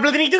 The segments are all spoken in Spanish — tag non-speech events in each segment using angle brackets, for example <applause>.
Blognik,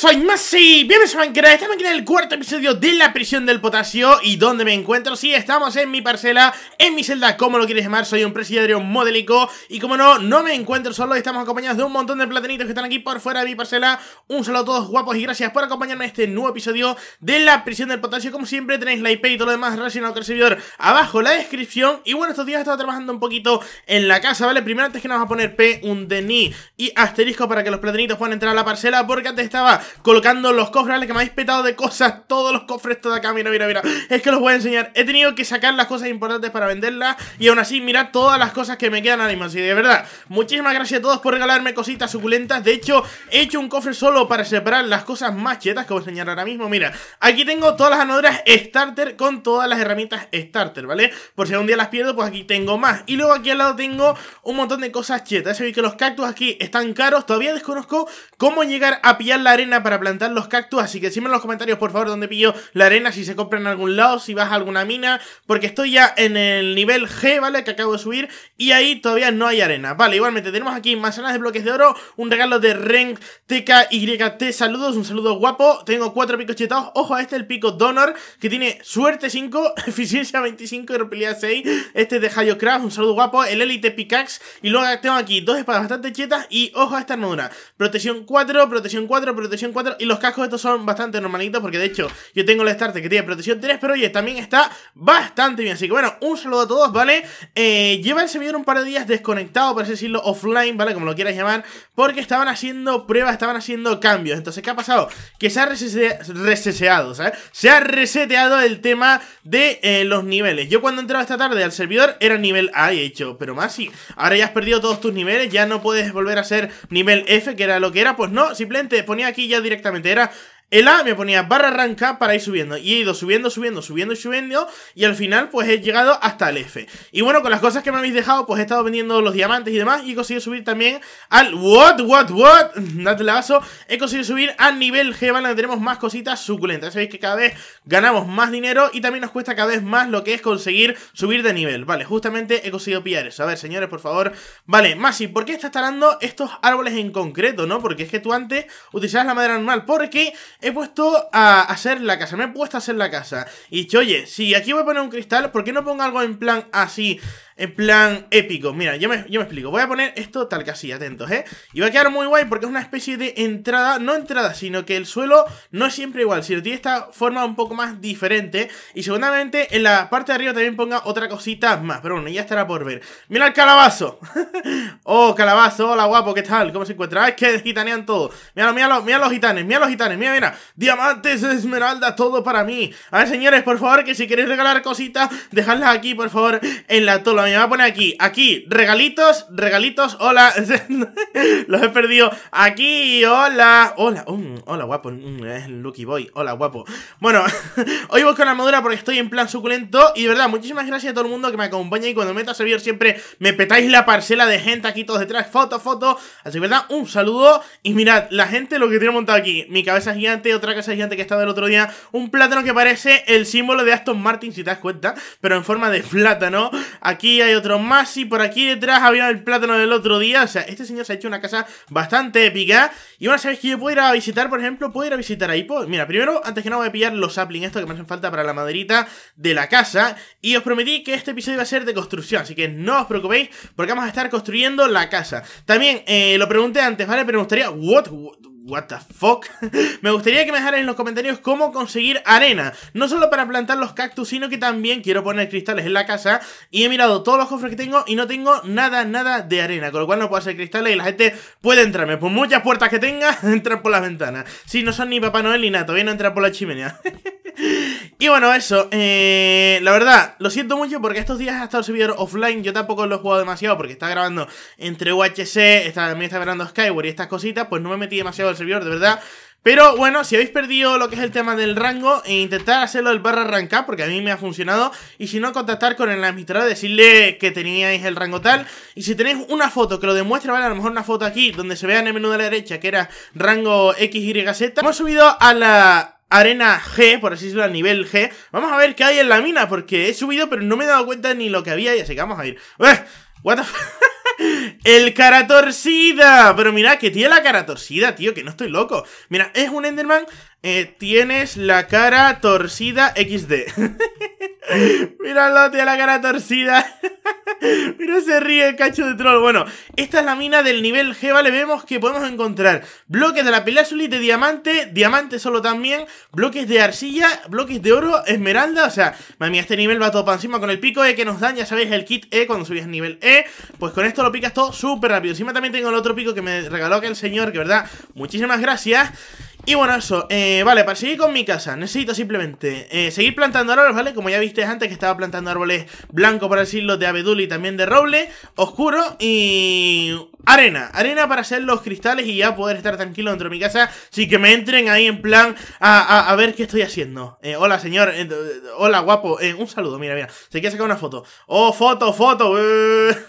soy Masi, bienvenidos a Minecraft, estamos aquí en el cuarto episodio de la prisión del potasio Y dónde me encuentro, sí, estamos en mi parcela, en mi celda, como lo quieres llamar, soy un presidiario modélico Y como no, no me encuentro solo, estamos acompañados de un montón de platanitos que están aquí por fuera de mi parcela Un saludo a todos guapos y gracias por acompañarme en este nuevo episodio de la prisión del potasio Como siempre tenéis la IP y todo lo demás relacionado al servidor abajo en la descripción Y bueno, estos días he estado trabajando un poquito en la casa, ¿vale? Primero antes que nada vamos a poner P, un dení y asterisco para que los platanitos puedan entrar a la parcela Porque antes estaba colocando los cofres, que me habéis petado de cosas, todos los cofres, todo acá, mira, mira, mira. Es que los voy a enseñar. He tenido que sacar las cosas importantes para venderlas y aún así, mirad todas las cosas que me quedan animas. Y de verdad, muchísimas gracias a todos por regalarme cositas suculentas. De hecho, he hecho un cofre solo para separar las cosas más chetas que voy a enseñar ahora mismo. Mira, aquí tengo todas las armaduras starter con todas las herramientas starter, ¿vale? Por si algún día las pierdo, pues aquí tengo más. Y luego aquí al lado tengo un montón de cosas chetas. Ya sabéis que los cactus aquí están caros. Todavía desconozco cómo llegar a pillar la arena para plantar los cactus, así que decime en los comentarios por favor donde pillo la arena, si se compra en algún lado, si vas a alguna mina, porque estoy ya en el nivel G, ¿vale? Que acabo de subir y ahí todavía no hay arena. Vale, igualmente tenemos aquí manzanas de bloques de oro, un regalo de Ren TKYT, saludos, un saludo guapo, tengo cuatro picos chetados, ojo a este el pico Donor, que tiene suerte 5, <laughs> eficiencia 25 y repelida 6, este es de Craft un saludo guapo, el Elite Pickaxe y luego tengo aquí dos espadas bastante chetas y ojo a esta armadura, protección 4, protección 4, protección y los cascos estos son bastante normalitos porque de hecho yo tengo el starter que tiene protección 3, pero oye, también está bastante bien. Así que bueno, un saludo a todos, ¿vale? Eh, lleva el servidor un par de días desconectado, por así decirlo, offline, ¿vale? Como lo quieras llamar, porque estaban haciendo pruebas, estaban haciendo cambios. Entonces, ¿qué ha pasado? Que se ha reseteado, ¿sabes? Se ha reseteado el tema de eh, los niveles. Yo cuando entraba esta tarde al servidor era nivel A y he dicho, pero más sí, ahora ya has perdido todos tus niveles, ya no puedes volver a ser nivel F, que era lo que era. Pues no, simplemente ponía aquí ya directamente, era el A me ponía barra arranca para ir subiendo. Y he ido subiendo, subiendo, subiendo y subiendo. Y al final, pues he llegado hasta el F. Y bueno, con las cosas que me habéis dejado, pues he estado vendiendo los diamantes y demás. Y he conseguido subir también al. What, what, what? <laughs> Date la vaso. He conseguido subir al nivel G, Vale, tenemos más cositas suculentas. Sabéis que cada vez ganamos más dinero. Y también nos cuesta cada vez más lo que es conseguir subir de nivel. Vale, justamente he conseguido pillar eso. A ver, señores, por favor. Vale, Masi, ¿por qué estás talando estos árboles en concreto, no? Porque es que tú antes utilizabas la madera normal. Porque he puesto a hacer la casa, me he puesto a hacer la casa. Y dicho, oye, si aquí voy a poner un cristal, ¿por qué no pongo algo en plan así? en plan épico. Mira, yo me, yo me explico. Voy a poner esto tal que así, atentos, ¿eh? Y va a quedar muy guay porque es una especie de entrada, no entrada, sino que el suelo no es siempre igual, lo tiene esta forma un poco más diferente. Y seguramente en la parte de arriba también ponga otra cosita más, pero bueno, ya estará por ver. Mira el calabazo. <laughs> oh, calabazo, hola guapo, ¿qué tal? ¿Cómo se encuentra? es que gitanean todo. Míralo, míralo, mira los gitanes, mira los gitanes, mira, mira. Diamantes, esmeraldas, todo para mí. A ver, señores, por favor, que si queréis regalar cositas, dejadlas aquí, por favor, en la tola me voy a poner aquí, aquí, regalitos, regalitos, hola. <laughs> Los he perdido. Aquí, hola. Hola, um, hola, guapo. Mm, es Lucky Boy, hola, guapo. Bueno, <laughs> hoy busco una armadura porque estoy en plan suculento. Y de verdad, muchísimas gracias a todo el mundo que me acompaña. Y cuando meto a servir siempre me petáis la parcela de gente aquí todos detrás. Foto, foto. Así que, verdad, un saludo. Y mirad, la gente lo que tiene montado aquí. Mi cabeza gigante, otra casa gigante que estaba el otro día. Un plátano que parece el símbolo de Aston Martin, si te das cuenta. Pero en forma de plátano. Aquí hay otro más y por aquí detrás había el plátano del otro día. O sea, este señor se ha hecho una casa bastante épica. Y bueno, sabéis que yo puedo ir a visitar, por ejemplo, puedo ir a visitar ahí. Mira, primero, antes que nada voy a pillar los saplings Esto que me hacen falta para la maderita de la casa. Y os prometí que este episodio iba a ser de construcción, así que no os preocupéis porque vamos a estar construyendo la casa. También, eh, lo pregunté antes, ¿vale? Pero me gustaría... What? What? what the fuck? <laughs> me gustaría que me dejaran en los comentarios cómo conseguir arena, no solo para plantar los cactus, sino que también quiero poner cristales en la casa y he mirado todos los cofres que tengo y no tengo nada, nada de arena, con lo cual no puedo hacer cristales y la gente puede entrarme por muchas puertas que tenga, <laughs> entrar por las ventanas. Si no son ni Papá Noel ni nada, todavía no entrar por la chimenea. <laughs> Y bueno, eso. Eh, la verdad, lo siento mucho porque estos días ha estado el servidor offline. Yo tampoco lo he jugado demasiado porque está grabando entre UHC, está, también está grabando Skyward y estas cositas. Pues no me metí demasiado al servidor, de verdad. Pero bueno, si habéis perdido lo que es el tema del rango, e intentar hacerlo del barra arrancar, porque a mí me ha funcionado. Y si no, contactar con el administrador, decirle que teníais el rango tal. Y si tenéis una foto que lo demuestre, vale, a lo mejor una foto aquí, donde se vea en el menú de la derecha que era rango XYZ. Hemos subido a la arena G, por así decirlo, a nivel G. Vamos a ver qué hay en la mina, porque he subido, pero no me he dado cuenta ni lo que había y así que vamos a ir. <laughs> ¡El cara torcida! Pero mira, que tiene la cara torcida, tío, que no estoy loco. Mira, es un Enderman, eh, tienes la cara torcida XD. <laughs> Míralo, tiene la cara torcida. <laughs> Mira, se ríe el cacho de troll. Bueno, esta es la mina del nivel G, ¿vale? Vemos que podemos encontrar bloques de la y de diamante, diamante solo también, bloques de arcilla, bloques de oro, esmeralda. O sea, mami, este nivel va todo para encima con el pico E que nos daña, ya sabéis, el kit E cuando subís nivel E. Eh, pues con esto lo picas todo súper rápido. Encima también tengo el otro pico que me regaló el señor, que verdad, muchísimas gracias. Y bueno, eso, eh, vale, para seguir con mi casa Necesito simplemente eh, seguir plantando árboles, ¿vale? Como ya viste antes que estaba plantando árboles blancos, por decirlo, de abedul y también de roble Oscuro y... arena Arena para hacer los cristales y ya poder estar tranquilo dentro de mi casa Sin que me entren ahí en plan a, ver qué estoy haciendo eh, Hola, señor, hola, guapo Un saludo, mira, mira, se quiere sacar una foto Oh, foto, foto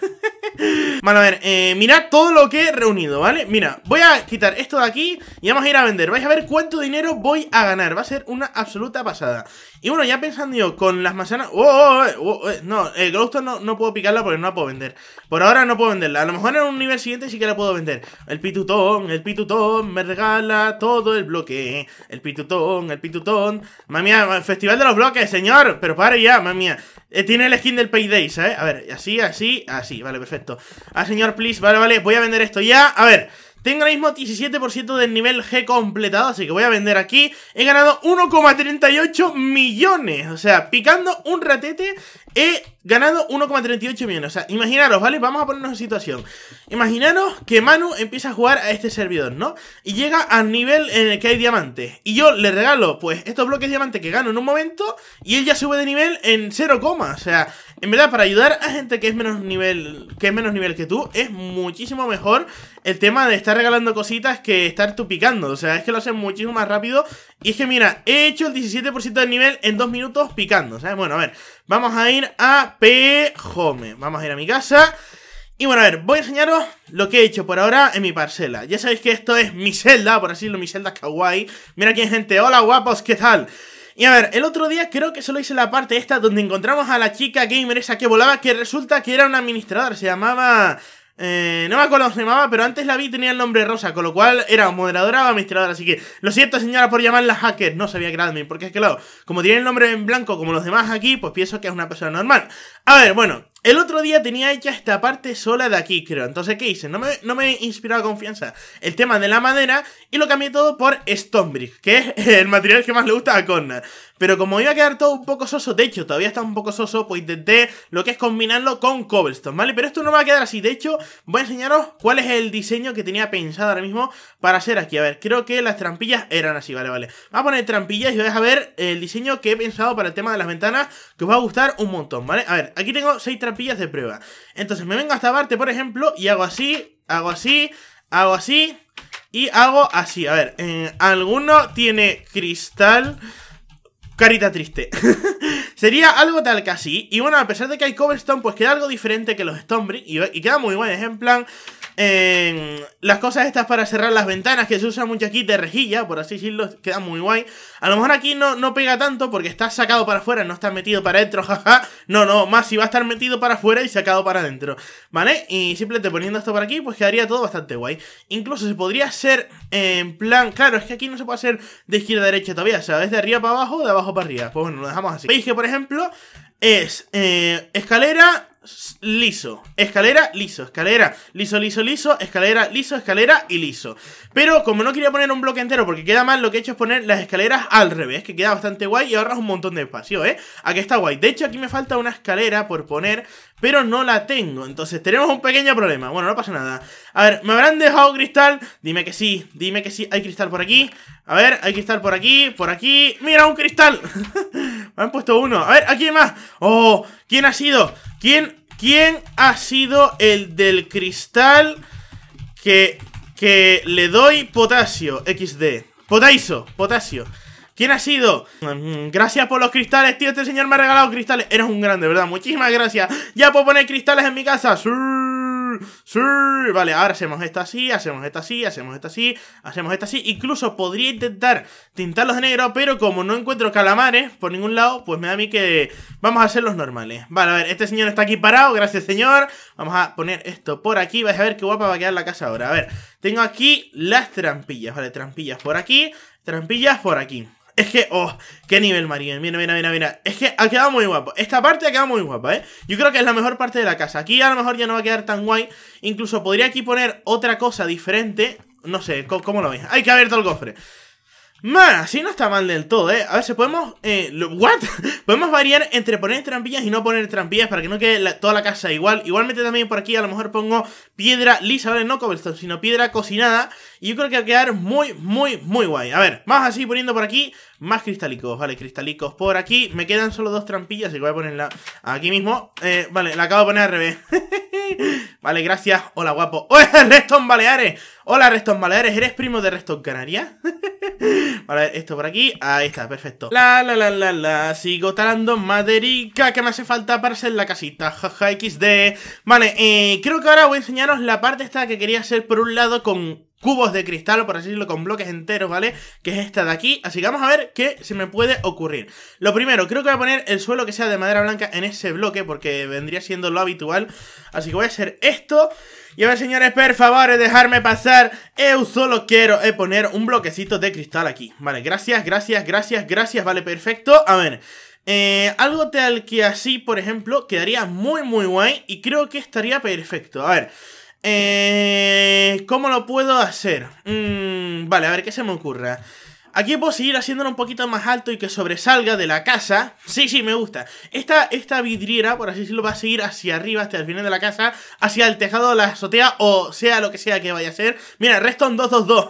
<laughs> Vale, a ver, eh, mirad todo lo que he reunido, ¿vale? Mira, voy a quitar esto de aquí y vamos a ir a vender. Vais a ver cuánto dinero voy a ganar. Va a ser una absoluta pasada. Y bueno, ya pensando yo, con las manzanas. Oh, oh, eh, oh eh, no, el eh, Glowstone no, no, puedo picarla porque no la puedo vender. Por ahora no puedo venderla. A lo mejor en un nivel siguiente sí que la puedo vender. El pitutón, el pitutón, me regala todo el bloque. El pitutón, el pitutón. Mami, festival de los bloques, señor. Pero para ya, mami. tiene el skin del Payday, ¿sabes? A ver, así, así, así. Vale, perfecto. Ah, señor, please. Vale, vale, voy a vender esto ya. A ver. Tengo ahora mismo 17% del nivel G completado, así que voy a vender aquí. He ganado 1,38 millones, o sea, picando un ratete he ganado 1,38 millones. O sea, imaginaros, ¿vale? Vamos a ponernos en situación. Imaginaros que Manu empieza a jugar a este servidor, ¿no? Y llega al nivel en el que hay diamantes. Y yo le regalo, pues, estos bloques de diamante que gano en un momento. Y él ya sube de nivel en 0, o sea, en verdad, para ayudar a gente que es menos nivel que es menos nivel que tú, es muchísimo mejor el tema de estar regalando cositas que estar tú picando. O sea, es que lo hacen muchísimo más rápido. Y es que, mira, he hecho el 17% del nivel en 2 minutos picando. O sea, bueno, a ver, Vamos a ir a P Home. Vamos a ir a mi casa. Y bueno, a ver, voy a enseñaros lo que he hecho por ahora en mi parcela. Ya sabéis que esto es mi celda, por así decirlo, mi celda kawaii. Mira aquí, gente. Hola, guapos, ¿qué tal? Y a ver, el otro día creo que solo hice la parte esta donde encontramos a la chica gamer esa que volaba, que resulta que era un administrador. se llamaba eh, no me acuerdo cómo se llamaba, pero antes la vi tenía el nombre Rosa, con lo cual era moderadora o administradora. Así que lo siento, señora, por llamarla hacker. No sabía que era admin, porque es que, claro, como tiene el nombre en blanco como los demás aquí, pues pienso que es una persona normal. A ver, bueno, el otro día tenía hecha esta parte sola de aquí, creo. Entonces, ¿qué hice? No me, no me inspiraba confianza el tema de la madera y lo cambié todo por Stonebrick, que es el material que más le gusta a Connor. Pero como iba a quedar todo un poco soso, de hecho, todavía está un poco soso, pues intenté lo que es combinarlo con cobblestone, ¿vale? Pero esto no va a quedar así, de hecho, voy a enseñaros cuál es el diseño que tenía pensado ahora mismo para hacer aquí. A ver, creo que las trampillas eran así, ¿vale? Vale, voy a poner trampillas y voy a ver el diseño que he pensado para el tema de las ventanas, que os va a gustar un montón, ¿vale? A ver, aquí tengo seis trampillas de prueba. Entonces me vengo hasta esta parte, por ejemplo, y hago así, hago así, hago así... Y hago así, a ver, eh, alguno tiene cristal, Carita triste. <laughs> Sería algo tal que así. Y bueno, a pesar de que hay Cobblestone, pues queda algo diferente que los Stombrick Y, y queda muy bueno. Es en plan las cosas estas para cerrar las ventanas que se usa mucho aquí de rejilla, por así decirlo, queda muy guay. A lo mejor aquí no, no pega tanto porque está sacado para afuera, no está metido para adentro, <laughs> jaja. No, no, más si va a estar metido para afuera y sacado para adentro, ¿vale? Y simplemente poniendo esto por aquí, pues quedaría todo bastante guay. Incluso se podría hacer en plan... Claro, es que aquí no se puede hacer de izquierda a derecha todavía, o sea, es de arriba para abajo, de abajo para arriba. Pues bueno, lo dejamos así. Veis que, por ejemplo, es eh, escalera liso. Escalera, liso, escalera, liso, liso, liso, escalera, liso, escalera y liso. Pero como no quería poner un bloque entero porque queda mal, lo que he hecho es poner las escaleras al revés, que queda bastante guay y ahorras un montón de espacio, ¿eh? Aquí está guay. De hecho, aquí me falta una escalera por poner, pero no la tengo. Entonces tenemos un pequeño problema. Bueno, no pasa nada. A ver, ¿me habrán dejado cristal? Dime que sí, dime que sí. Hay cristal por aquí. A ver, hay cristal por aquí, por aquí. ¡Mira, un cristal! <laughs> me han puesto uno. A ver, aquí hay más. ¡Oh! ¿Quién ha sido? ¿Quién ¿Quién ha sido el del cristal que, le doy potasio? XD. Potaiso, potasio. ¿Quién ha sido? Mm, gracias por los cristales, tío. Este señor me ha regalado cristales. Eres un grande, ¿verdad? Muchísimas gracias. Ya puedo poner cristales en mi casa sí, vale, ahora hacemos esta así, hacemos esta así, hacemos esta así, hacemos esta así. Incluso podría intentar tintarlos de negro, pero como no encuentro calamares por ningún lado, pues me da a mí que vamos a hacer los normales. Vale, a ver, este señor está aquí parado, gracias señor. Vamos a poner esto por aquí, vais a ver qué guapa va a quedar la casa ahora. A ver, tengo aquí las trampillas, vale, trampillas por aquí, trampillas por aquí. Es que, oh, qué nivel, María. Mira, mira, mira, mira. Es que ha quedado muy guapo. Esta parte ha quedado muy guapa, ¿eh? Yo creo que es la mejor parte de la casa. Aquí a lo mejor ya no va a quedar tan guay. Incluso podría aquí poner otra cosa diferente. No sé, ¿cómo, lo veis? Hay que abrir todo el cofre. Man, así no está mal del todo, ¿eh? A ver, si podemos... Eh, ¿What? <laughs> podemos variar entre poner trampillas y no poner trampillas para que no quede toda la casa igual. Igualmente también por aquí a lo mejor pongo piedra lisa, ¿vale? No cobblestone, sino piedra cocinada y yo creo que va a quedar muy, muy, muy guay. A ver, más así poniendo por aquí, más cristalicos, vale, cristalicos por aquí. Me quedan solo dos trampillas, así que voy a ponerla aquí mismo. Eh, vale, la acabo de poner al revés. <laughs> vale, gracias. Hola, guapo. <laughs> ¡Hola, Reston Baleares! Hola, Reston Baleares, ¿eres primo de Reston Canarias? <laughs> vale, esto por aquí. Ahí está, perfecto. La, la, la, la, la. Sigo talando maderica que me hace falta para hacer la casita. Jaja, XD. Vale, eh, creo que ahora voy a enseñaros la parte esta que quería hacer por un lado con cubos de cristal, por así decirlo, con bloques enteros, ¿vale? Que es esta de aquí, así que vamos a ver qué se me puede ocurrir. Lo primero, creo que voy a poner el suelo que sea de madera blanca en ese bloque, porque vendría siendo lo habitual, así que voy a hacer esto... Y a ver, señores, por favor, dejarme pasar. Yo solo quiero eh, poner un bloquecito de cristal aquí. Vale, gracias, gracias, gracias, gracias. Vale, perfecto. A ver, eh, algo tal que así, por ejemplo, quedaría muy, muy guay y creo que estaría perfecto. A ver, eh, ¿Cómo lo puedo hacer? Mm, vale, a ver qué se me ocurra. Aquí puedo seguir haciéndolo un poquito más alto y que sobresalga de la casa. Sí, sí, me gusta. Esta, esta vidriera, por así decirlo, va a seguir hacia arriba, hasta el final de la casa, hacia el tejado la azotea o sea lo que sea que vaya a ser. Mira, resto en 222.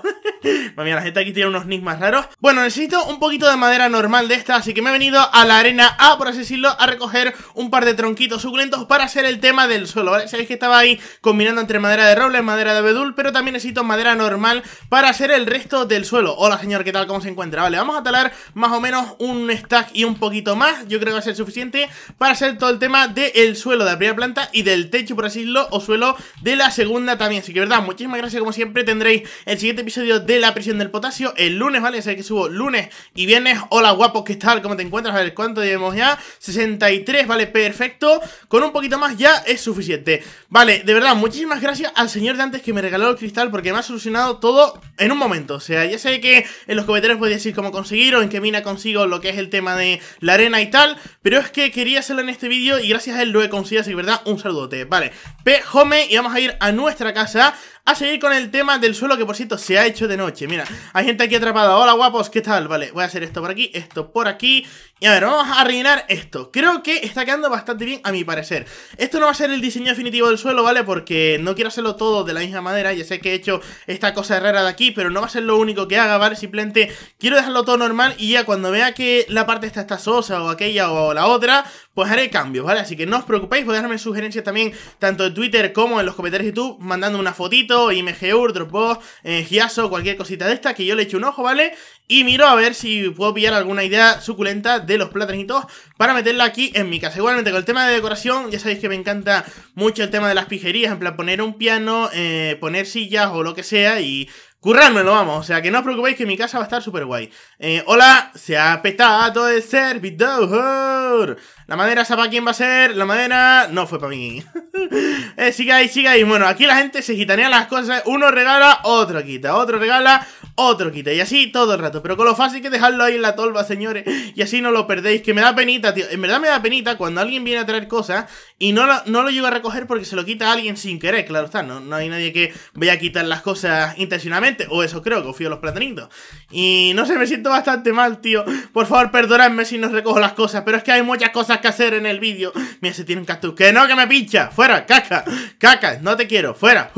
Mami, la gente aquí tiene unos nicks más raros. Bueno, necesito un poquito de madera normal de esta, así que me he venido a la arena A, por así decirlo, a recoger un par de tronquitos suculentos para hacer el tema del suelo, ¿vale? Sabéis que estaba ahí combinando entre madera de roble, y madera de abedul, pero también necesito madera normal para hacer el resto del suelo. Hola, señor, ¿qué tal? cómo se encuentra. Vale, vamos a talar más o menos un stack y un poquito más. Yo creo que va a ser suficiente para hacer todo el tema del suelo de la primera planta y del techo, por así decirlo, o suelo de la segunda también. Así que, verdad, muchísimas gracias. Como siempre, tendréis el siguiente episodio de la prisión del potasio el lunes, ¿vale? Ya que subo lunes y viernes. Hola, guapos, ¿qué tal? ¿Cómo te encuentras? A ver, ¿cuánto llevamos ya? 63, ¿vale? Perfecto. Con un poquito más ya es suficiente. Vale, de verdad, muchísimas gracias al señor de antes que me regaló el cristal porque me ha solucionado todo en un momento. O sea, ya sé que en los comentarios puede decir cómo conseguir o en qué mina consigo lo que es el tema de la arena y tal, pero es que quería hacerlo en este vídeo y gracias a él lo he conseguido, así verdad, un saludote. Vale, P Home y vamos a ir a nuestra casa a seguir con el tema del suelo que por cierto se ha hecho de noche. Mira, hay gente aquí atrapada. Hola guapos, ¿qué tal? Vale, voy a hacer esto por aquí, esto por aquí. Y a ver, vamos a rellenar esto. Creo que está quedando bastante bien a mi parecer. Esto no va a ser el diseño definitivo del suelo, ¿vale? Porque no quiero hacerlo todo de la misma manera. Ya sé que he hecho esta cosa rara de aquí, pero no va a ser lo único que haga, ¿vale? Simplemente quiero dejarlo todo normal y ya cuando vea que la parte esta está sosa o aquella o la otra, pues haré cambios, ¿vale? Así que no os preocupéis, podéis darme sugerencias también tanto en Twitter como en los comentarios de YouTube, mandando una fotito y IMGUR, Dropbox, eh, Giaso, cualquier cosita de esta, que yo le eche un ojo, ¿vale? Y miro a ver si puedo pillar alguna idea suculenta de los platanitos para meterla aquí en mi casa. Igualmente con el tema de decoración, ya sabéis que me encanta mucho el tema de las pijerías, en plan poner un piano, eh, poner sillas o lo que sea y Currármelo, vamos. O sea, que no os preocupéis que mi casa va a estar súper guay. Eh, hola, se ha petado el servidor. La madera, ¿sabes quién va a ser? La madera no fue para mí. <laughs> eh, sigáis, sigáis. Bueno, aquí la gente se gitanea las cosas. Uno regala, otro quita. Otro regala, otro quita. Y así todo el rato. Pero con lo fácil que dejarlo ahí en la tolva, señores. Y así no lo perdéis. Que me da penita, tío. En verdad me da penita cuando alguien viene a traer cosas y no lo, no lo llego a recoger porque se lo quita alguien sin querer. Claro está, no, no hay nadie que vaya a quitar las cosas intencionalmente. O eso creo, confío en los platanitos. Y no sé, me siento bastante mal, tío. Por favor, perdonadme si no recojo las cosas. Pero es que hay muchas cosas que hacer en el vídeo. Mira, se tiene un cactus. Que no, que me pincha. Fuera, caca. Caca, no te quiero. Fuera.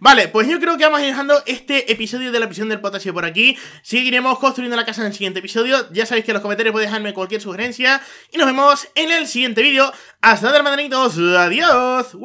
Vale, pues yo creo que vamos dejando este episodio de la del potasio por aquí. Seguiremos construyendo la casa en el siguiente episodio. Ya sabéis que en los comentarios podéis dejarme cualquier sugerencia. Y nos vemos en el siguiente vídeo. Hasta luego, hermanitos. Adiós,